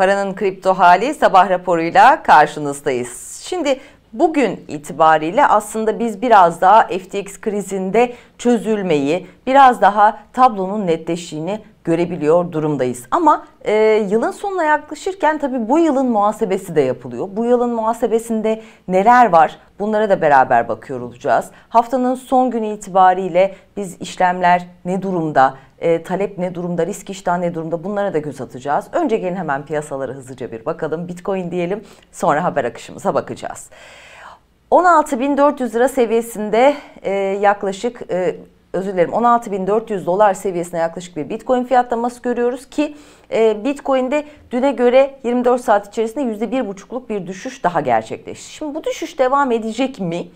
Paranın kripto hali sabah raporuyla karşınızdayız. Şimdi bugün itibariyle aslında biz biraz daha FTX krizinde çözülmeyi, biraz daha tablonun netleştiğini görebiliyor durumdayız. Ama e, yılın sonuna yaklaşırken tabii bu yılın muhasebesi de yapılıyor. Bu yılın muhasebesinde neler var bunlara da beraber bakıyor olacağız. Haftanın son günü itibariyle biz işlemler ne durumda, e, talep ne durumda, risk iştahı ne durumda bunlara da göz atacağız. Önce gelin hemen piyasalara hızlıca bir bakalım. Bitcoin diyelim sonra haber akışımıza bakacağız. 16.400 lira seviyesinde e, yaklaşık e, özür dilerim 16.400 dolar seviyesine yaklaşık bir bitcoin fiyatlaması görüyoruz ki e, bitcoin'de düne göre 24 saat içerisinde %1,5'luk bir düşüş daha gerçekleşti. Şimdi bu düşüş devam edecek mi?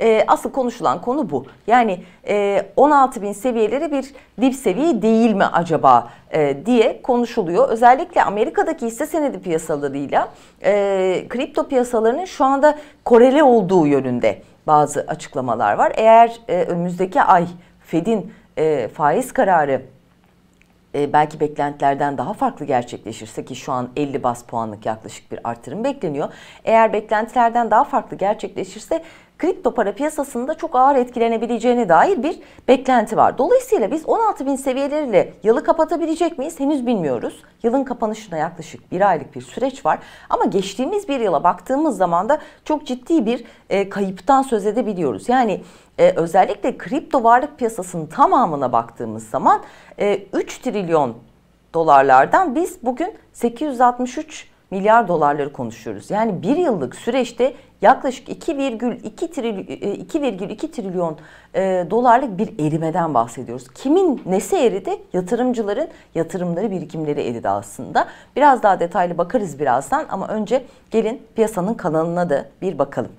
E, asıl konuşulan konu bu. Yani e, 16 bin seviyeleri bir dip seviye değil mi acaba e, diye konuşuluyor. Özellikle Amerika'daki hisse senedi piyasalarıyla e, kripto piyasalarının şu anda korele olduğu yönünde bazı açıklamalar var. Eğer e, önümüzdeki ay Fed'in e, faiz kararı e, belki beklentilerden daha farklı gerçekleşirse ki şu an 50 bas puanlık yaklaşık bir artırım bekleniyor. Eğer beklentilerden daha farklı gerçekleşirse kripto para piyasasında çok ağır etkilenebileceğine dair bir beklenti var. Dolayısıyla biz 16 bin seviyeleriyle yılı kapatabilecek miyiz henüz bilmiyoruz. Yılın kapanışına yaklaşık bir aylık bir süreç var. Ama geçtiğimiz bir yıla baktığımız zaman da çok ciddi bir e, kayıptan söz edebiliyoruz. Yani e, özellikle kripto varlık piyasasının tamamına baktığımız zaman e, 3 trilyon dolarlardan biz bugün 863 milyar dolarları konuşuyoruz. Yani bir yıllık süreçte yaklaşık 2,2 trilyon, 2,2 trilyon e, dolarlık bir erimeden bahsediyoruz. Kimin nesi eridi? Yatırımcıların yatırımları, birikimleri eridi aslında. Biraz daha detaylı bakarız birazdan ama önce gelin piyasanın kanalına da bir bakalım.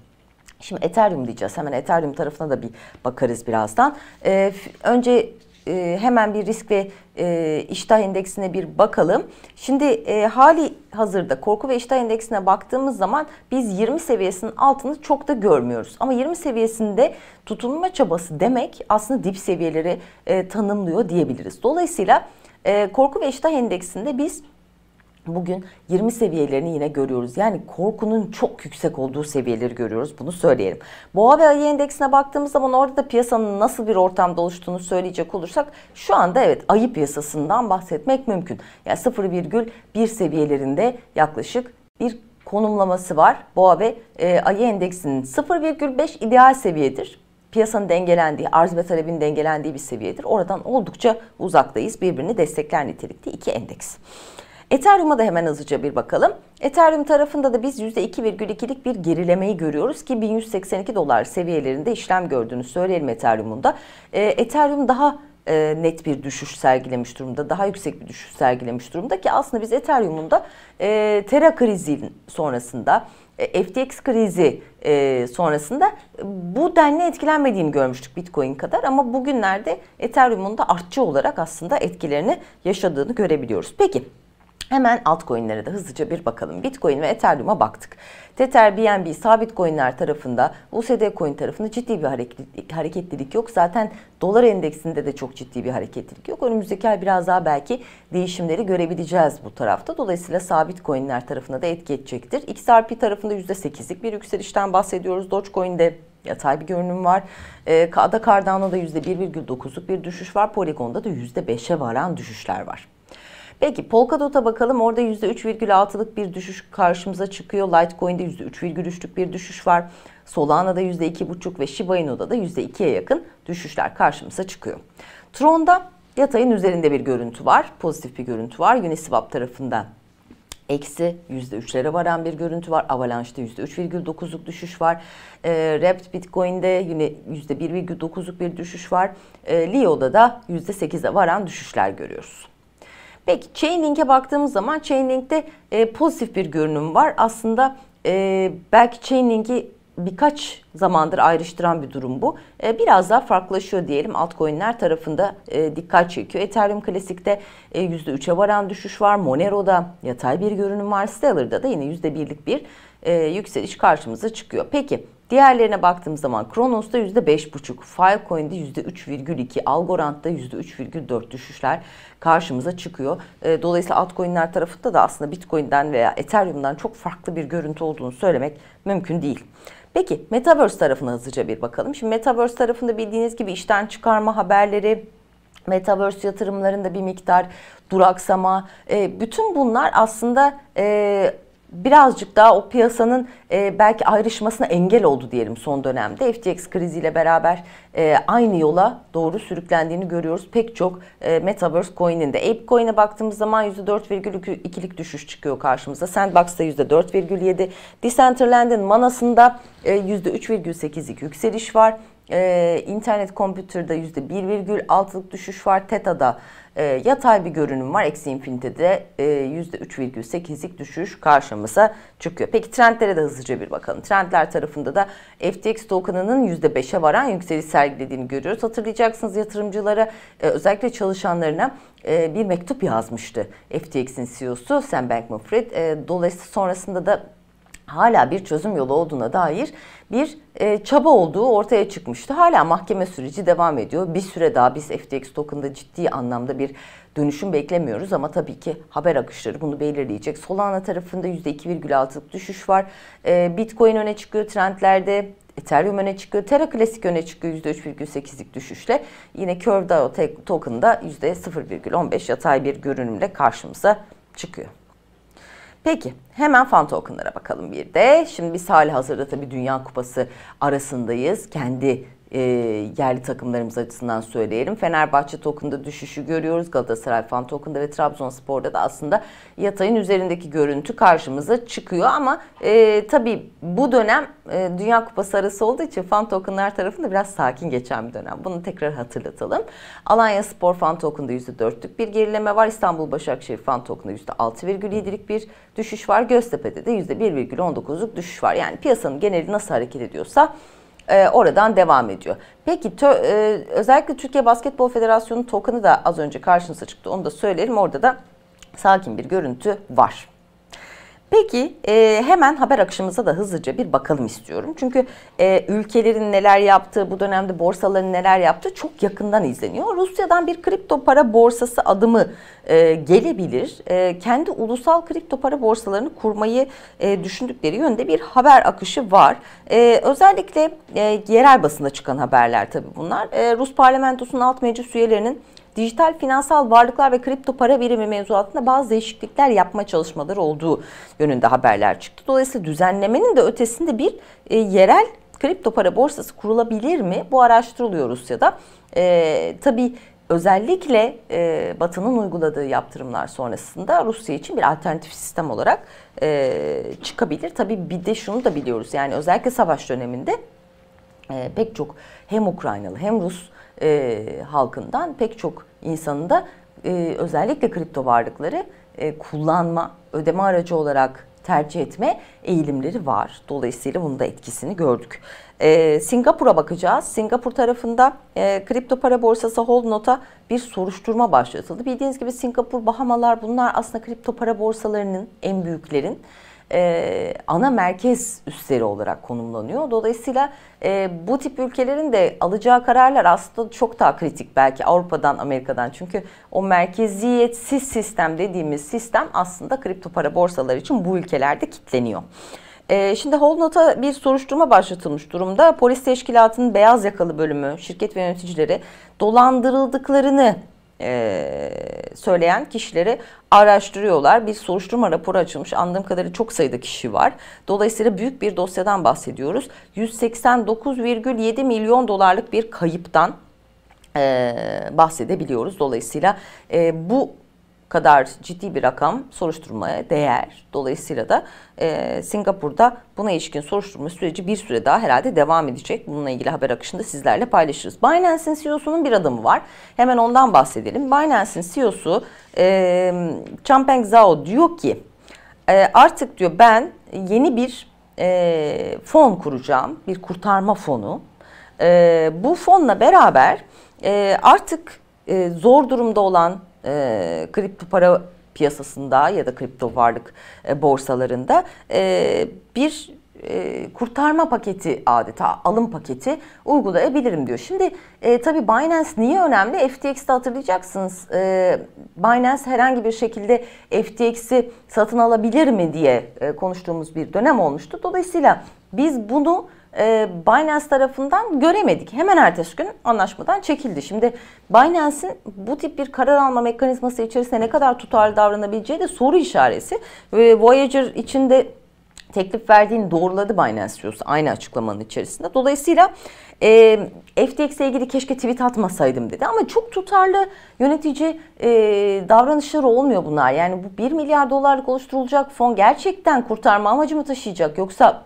Şimdi Ethereum diyeceğiz. Hemen Ethereum tarafına da bir bakarız birazdan. Ee, önce e, hemen bir risk ve e, iştah endeksine bir bakalım. Şimdi e, hali hazırda korku ve iştah endeksine baktığımız zaman biz 20 seviyesinin altını çok da görmüyoruz. Ama 20 seviyesinde tutunma çabası demek aslında dip seviyeleri e, tanımlıyor diyebiliriz. Dolayısıyla e, korku ve iştah endeksinde biz bugün 20 seviyelerini yine görüyoruz. Yani korkunun çok yüksek olduğu seviyeleri görüyoruz. Bunu söyleyelim. Boğa ve ayı endeksine baktığımız zaman orada da piyasanın nasıl bir ortamda oluştuğunu söyleyecek olursak şu anda evet ayı piyasasından bahsetmek mümkün. Yani 0,1 seviyelerinde yaklaşık bir konumlaması var. Boğa ve e, ayı endeksinin 0,5 ideal seviyedir piyasanın dengelendiği, arz ve talebin dengelendiği bir seviyedir. Oradan oldukça uzaktayız. Birbirini destekler nitelikte iki endeks. Ethereum'a da hemen hızlıca bir bakalım. Ethereum tarafında da biz %2,2'lik bir gerilemeyi görüyoruz ki 1182 dolar seviyelerinde işlem gördüğünü söyleyelim Ethereum'un da. E, Ethereum daha e, net bir düşüş sergilemiş durumda. Daha yüksek bir düşüş sergilemiş durumda ki aslında biz Ethereum'un da e, Terra krizinin sonrasında FTX krizi sonrasında e, e, e, bu denli etkilenmediğini görmüştük Bitcoin kadar ama bugünlerde Ethereum'un da artçı olarak aslında etkilerini yaşadığını görebiliyoruz. Peki Hemen altcoin'lere de hızlıca bir bakalım. Bitcoin ve Ethereum'a baktık. Tether, BNB, sabit coin'ler tarafında, USD coin tarafında ciddi bir hareketlilik, hareketlilik yok. Zaten dolar endeksinde de çok ciddi bir hareketlilik yok. Önümüzdeki ay biraz daha belki değişimleri görebileceğiz bu tarafta. Dolayısıyla sabit coin'ler tarafına da etki edecektir. XRP tarafında %8'lik bir yükselişten bahsediyoruz. Dogecoin'de yatay bir görünüm var. E, Kada Cardano'da %1,9'luk bir düşüş var. Polygon'da da %5'e varan düşüşler var. Peki Polkadot'a bakalım orada %3,6'lık bir düşüş karşımıza çıkıyor. Litecoin'de %3,3'lük bir düşüş var. Solana'da %2,5 ve Shiba Inu'da da %2'ye yakın düşüşler karşımıza çıkıyor. Tron'da yatayın üzerinde bir görüntü var. Pozitif bir görüntü var. Uniswap tarafından eksi %3'lere varan bir görüntü var. Avalanche'da %3,9'luk düşüş var. E, ee, Rapt Bitcoin'de yine %1,9'luk bir düşüş var. E, ee, Leo'da da %8'e varan düşüşler görüyoruz. Peki Chainlink'e baktığımız zaman Chainlink'te e, pozitif bir görünüm var. Aslında e, belki Chainlink'i birkaç zamandır ayrıştıran bir durum bu. E, biraz daha farklılaşıyor diyelim altcoin'ler tarafında e, dikkat çekiyor. Ethereum klasikte e, %3'e varan düşüş var. Monero'da yatay bir görünüm var. Stellar'da da yine %1'lik bir e, yükseliş karşımıza çıkıyor. Peki Diğerlerine baktığımız zaman Kronos'ta %5,5, Filecoin'de %3,2, Algorand'da %3,4 düşüşler karşımıza çıkıyor. E, dolayısıyla altcoin'ler tarafında da aslında Bitcoin'den veya Ethereum'dan çok farklı bir görüntü olduğunu söylemek mümkün değil. Peki Metaverse tarafına hızlıca bir bakalım. Şimdi Metaverse tarafında bildiğiniz gibi işten çıkarma haberleri, Metaverse yatırımlarında bir miktar duraksama, e, bütün bunlar aslında e, birazcık daha o piyasanın e, belki ayrışmasına engel oldu diyelim son dönemde. FTX kriziyle beraber e, aynı yola doğru sürüklendiğini görüyoruz. Pek çok e, Metaverse coin'in de. Apecoin'e baktığımız zaman %4,2'lik düşüş çıkıyor karşımıza. Sandbox'ta %4,7. Decentraland'in manasında e, %3,8'lik yükseliş var. Ee, internet kompütürde %1,6'lık düşüş var. Teta'da e, yatay bir görünüm var. Eksi Infinity'de e, %3,8'lik düşüş karşımıza çıkıyor. Peki trendlere de hızlıca bir bakalım. Trendler tarafında da FTX token'ının %5'e varan yükseliş sergilediğini görüyoruz. Hatırlayacaksınız yatırımcılara e, özellikle çalışanlarına e, bir mektup yazmıştı FTX'in CEO'su Sam Bankman-Fried. E, dolayısıyla sonrasında da hala bir çözüm yolu olduğuna dair bir e, çaba olduğu ortaya çıkmıştı. Hala mahkeme süreci devam ediyor. Bir süre daha biz FTX token'da ciddi anlamda bir dönüşüm beklemiyoruz ama tabii ki haber akışları bunu belirleyecek. Solana tarafında %2,6'lık düşüş var. E, Bitcoin öne çıkıyor trendlerde. Ethereum öne çıkıyor. Terra Classic öne çıkıyor %3,8'lik düşüşle. Yine Curve DAO token'da %0,15 yatay bir görünümle karşımıza çıkıyor. Peki hemen fan tokenlara bakalım bir de. Şimdi biz hali hazırda tabii Dünya Kupası arasındayız. Kendi e, yerli takımlarımız açısından söyleyelim. Fenerbahçe Tokun'da düşüşü görüyoruz. Galatasaray Fan Tokun'da ve Trabzonspor'da da aslında yatayın üzerindeki görüntü karşımıza çıkıyor. Ama e, tabii bu dönem e, Dünya Kupası arası olduğu için Fan Tokun'lar tarafında biraz sakin geçen bir dönem. Bunu tekrar hatırlatalım. Alanya Spor Fan Tokun'da %4'lük bir gerileme var. İstanbul Başakşehir Fan Tokun'da %6,7'lik bir düşüş var. Göztepe'de de %1,19'luk düşüş var. Yani piyasanın geneli nasıl hareket ediyorsa e, oradan devam ediyor. Peki tö, e, özellikle Türkiye Basketbol Federasyonu tokenı da az önce karşınıza çıktı. Onu da söyleyelim. Orada da sakin bir görüntü var. Peki e, hemen haber akışımıza da hızlıca bir bakalım istiyorum. Çünkü e, ülkelerin neler yaptığı, bu dönemde borsaların neler yaptığı çok yakından izleniyor. Rusya'dan bir kripto para borsası adımı e, gelebilir. E, kendi ulusal kripto para borsalarını kurmayı e, düşündükleri yönde bir haber akışı var. E, özellikle e, yerel basında çıkan haberler tabii bunlar. E, Rus parlamentosunun alt meclis üyelerinin dijital finansal varlıklar ve kripto para birimi mevzuatında bazı değişiklikler yapma çalışmaları olduğu yönünde haberler çıktı. Dolayısıyla düzenlemenin de ötesinde bir e, yerel kripto para borsası kurulabilir mi? Bu araştırılıyor Rusya'da. E, tabii özellikle e, Batı'nın uyguladığı yaptırımlar sonrasında Rusya için bir alternatif sistem olarak e, çıkabilir. Tabii bir de şunu da biliyoruz yani özellikle savaş döneminde e, pek çok hem Ukraynalı hem Rus e, halkından pek çok insanın da e, özellikle kripto varlıkları e, kullanma, ödeme aracı olarak tercih etme eğilimleri var. Dolayısıyla bunun da etkisini gördük. Ee, Singapur'a bakacağız. Singapur tarafında e, kripto para borsası Holdnot'a bir soruşturma başlatıldı. Bildiğiniz gibi Singapur, Bahamalar bunlar aslında kripto para borsalarının en büyüklerin e, ana merkez üsleri olarak konumlanıyor. Dolayısıyla e, bu tip ülkelerin de alacağı kararlar aslında çok daha kritik belki Avrupa'dan Amerika'dan. Çünkü o merkeziyetsiz sistem dediğimiz sistem aslında kripto para borsaları için bu ülkelerde kilitleniyor. Ee, şimdi Holnot'a bir soruşturma başlatılmış durumda. Polis Teşkilatı'nın beyaz yakalı bölümü, şirket ve yöneticileri dolandırıldıklarını e, söyleyen kişileri araştırıyorlar. Bir soruşturma raporu açılmış. Anladığım kadarıyla çok sayıda kişi var. Dolayısıyla büyük bir dosyadan bahsediyoruz. 189,7 milyon dolarlık bir kayıptan e, bahsedebiliyoruz. Dolayısıyla e, bu kadar ciddi bir rakam soruşturmaya değer. Dolayısıyla da e, Singapur'da buna ilişkin soruşturma süreci bir süre daha herhalde devam edecek. Bununla ilgili haber akışında sizlerle paylaşırız. Binance'in CEO'sunun bir adımı var. Hemen ondan bahsedelim. Binance'in CEO'su e, e Changpeng Zhao diyor ki e, artık diyor ben yeni bir e, fon kuracağım. Bir kurtarma fonu. E, bu fonla beraber e, artık e, zor durumda olan e, kripto para piyasasında ya da kripto varlık e, borsalarında e, bir e, kurtarma paketi adeta alım paketi uygulayabilirim diyor. Şimdi e, tabii Binance niye önemli? FTX'te hatırlayacaksınız. E, Binance herhangi bir şekilde FTX'i satın alabilir mi diye e, konuştuğumuz bir dönem olmuştu. Dolayısıyla biz bunu e, Binance tarafından göremedik. Hemen ertesi gün anlaşmadan çekildi. Şimdi Binance'in bu tip bir karar alma mekanizması içerisinde ne kadar tutarlı davranabileceği de soru işaresi. Ve Voyager içinde teklif verdiğini doğruladı Binance CEO'su aynı açıklamanın içerisinde. Dolayısıyla e, FTX'e ilgili keşke tweet atmasaydım dedi ama çok tutarlı yönetici e, davranışları olmuyor bunlar. Yani bu 1 milyar dolarlık oluşturulacak fon gerçekten kurtarma amacı mı taşıyacak yoksa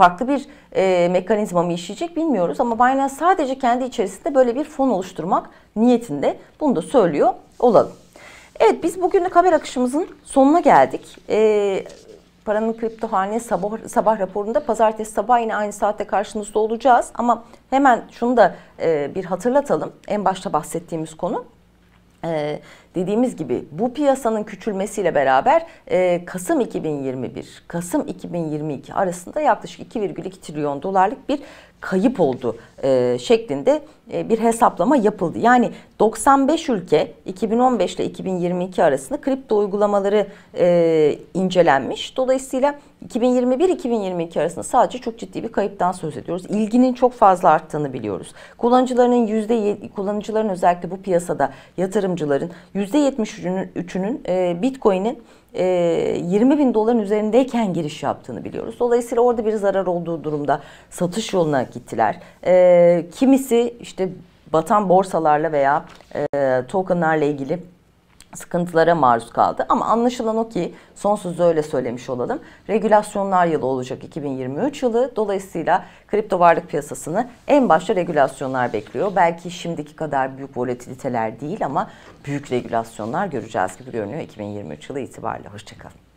farklı bir e, mekanizma mı işleyecek bilmiyoruz. Ama Binance sadece kendi içerisinde böyle bir fon oluşturmak niyetinde. Bunu da söylüyor olalım. Evet biz bugünlük haber akışımızın sonuna geldik. E, Paranın kripto haline sabah, sabah raporunda pazartesi sabah yine aynı saatte karşınızda olacağız. Ama hemen şunu da e, bir hatırlatalım. En başta bahsettiğimiz konu. E, dediğimiz gibi bu piyasanın küçülmesiyle beraber e, Kasım 2021, Kasım 2022 arasında yaklaşık 2,2 trilyon dolarlık bir kayıp oldu e, şeklinde e, bir hesaplama yapıldı. Yani 95 ülke 2015 ile 2022 arasında kripto uygulamaları e, incelenmiş. Dolayısıyla 2021-2022 arasında sadece çok ciddi bir kayıptan söz ediyoruz. İlginin çok fazla arttığını biliyoruz. Kullanıcıların yüzde kullanıcıların özellikle bu piyasada yatırımcıların %73'ünün e, Bitcoin'in e, 20 bin doların üzerindeyken giriş yaptığını biliyoruz. Dolayısıyla orada bir zarar olduğu durumda satış yoluna gittiler. E, kimisi işte batan borsalarla veya e, tokenlarla ilgili sıkıntılara maruz kaldı. Ama anlaşılan o ki sonsuz öyle söylemiş olalım. Regülasyonlar yılı olacak 2023 yılı. Dolayısıyla kripto varlık piyasasını en başta regülasyonlar bekliyor. Belki şimdiki kadar büyük volatiliteler değil ama büyük regülasyonlar göreceğiz gibi görünüyor 2023 yılı itibariyle. Hoşçakalın.